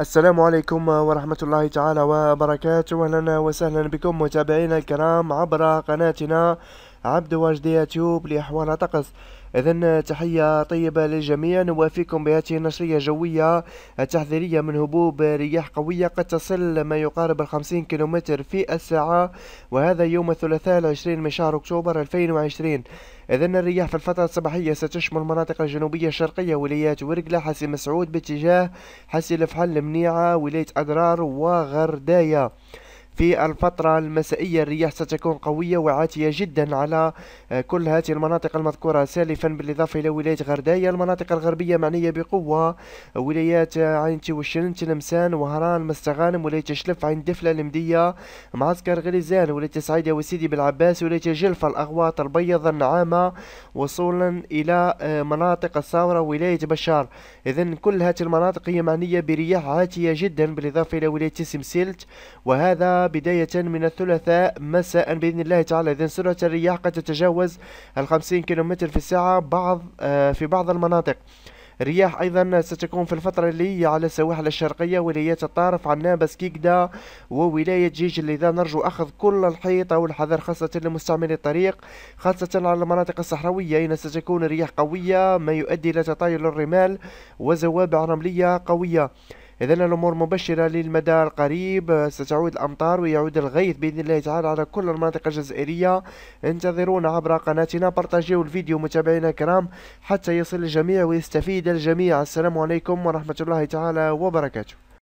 السلام عليكم ورحمة الله تعالى وبركاته أهلا وسهلا بكم متابعينا الكرام عبر قناتنا عبد واجد يوتيوب لأحوال طقس إذا تحية طيبة للجميع نوافيكم بهذه النشرية الجوية التحذيرية من هبوب رياح قوية قد تصل ما يقارب الخمسين كيلومتر في الساعة وهذا يوم الثلاثاء العشرين من شهر أكتوبر 2020 إذا الرياح في الفترة الصباحية ستشمل المناطق الجنوبية الشرقية ولايات ورقلة حسي مسعود باتجاه حسي الفحل المنيعة ولاية أدرار وغردايا في الفترة المسائية الرياح ستكون قوية وعاتية جدا على آه، كل هذه المناطق المذكورة سالفا بالإضافة إلى ولاية غرداية المناطق الغربية معنية بقوة ولايات عين تيوشن تلمسان وهران مستغانم ولاية شلف عين دفلة المدية معسكر غليزان ولاية سعيدة وسيدي بالعباس ولاية جلفة الأغواط البيض النعامة وصولا إلى آه، مناطق الثورة ولاية بشار إذا كل هذه المناطق هي معنية برياح عاتية جدا بالإضافة إلى ولاية سمسلت وهذا بداية من الثلاثاء مساء بإذن الله تعالى إذن سرعة الرياح قد تتجاوز الخمسين كيلومتر في الساعة بعض آه، في بعض المناطق رياح ايضا ستكون في الفترة اللي على السواحل الشرقية ولايات الطرف عنابة بسكيكدا وولاية جيج لذا نرجو اخذ كل الحيطة والحذر خاصة لمستعملي الطريق خاصة على المناطق الصحراوية اين ستكون الرياح قوية ما يؤدي الى تطاير الرمال وزوابع رملية قوية إذا الأمور مبشرة للمدى القريب ستعود الأمطار ويعود الغيث بإذن الله تعالى على كل المناطق الجزائرية انتظرونا عبر قناتنا بارتاجيو الفيديو متابعينا الكرام حتى يصل الجميع ويستفيد الجميع السلام عليكم ورحمة الله تعالى وبركاته